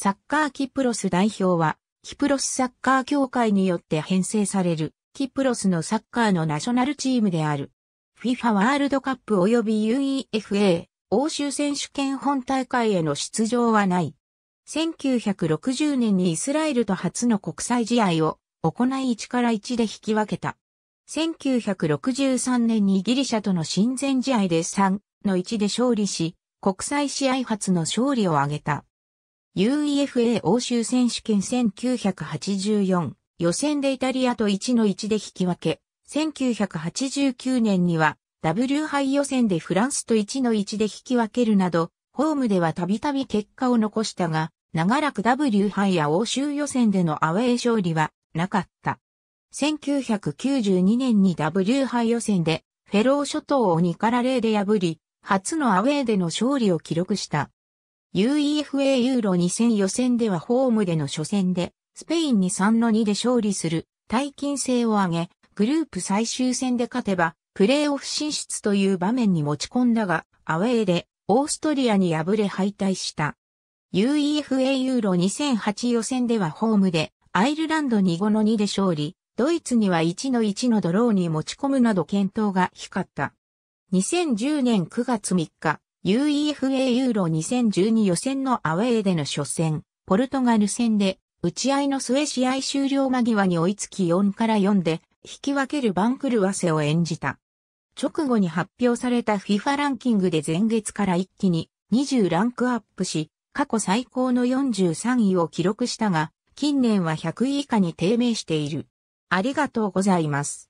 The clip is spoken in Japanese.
サッカーキプロス代表は、キプロスサッカー協会によって編成される、キプロスのサッカーのナショナルチームである。FIFA ワールドカップ及び UEFA 欧州選手権本大会への出場はない。1960年にイスラエルと初の国際試合を行い1から1で引き分けた。1963年にギリシャとの親善試合で3の1で勝利し、国際試合初の勝利を挙げた。UEFA 欧州選手権1984予選でイタリアと1の1で引き分け、1989年には W 杯予選でフランスと1の1で引き分けるなど、ホームではたびたび結果を残したが、長らく W 杯や欧州予選でのアウェー勝利はなかった。1992年に W 杯予選でフェロー諸島を2から0で破り、初のアウェーでの勝利を記録した。UEFA ユーロ2000予選ではホームでの初戦で、スペインに3の2で勝利する、大金星を上げ、グループ最終戦で勝てば、プレーオフ進出という場面に持ち込んだが、アウェーで、オーストリアに敗れ敗退した。UEFA ユーロ2008予選ではホームで、アイルランドに5の2で勝利、ドイツには1の1のドローに持ち込むなど検討が光った。2010年9月3日、UEFA ユーロ2012予選のアウェーでの初戦、ポルトガル戦で、打ち合いの末試合終了間際に追いつき4から4で、引き分ける番狂わせを演じた。直後に発表された FIFA ランキングで前月から一気に20ランクアップし、過去最高の43位を記録したが、近年は100位以下に低迷している。ありがとうございます。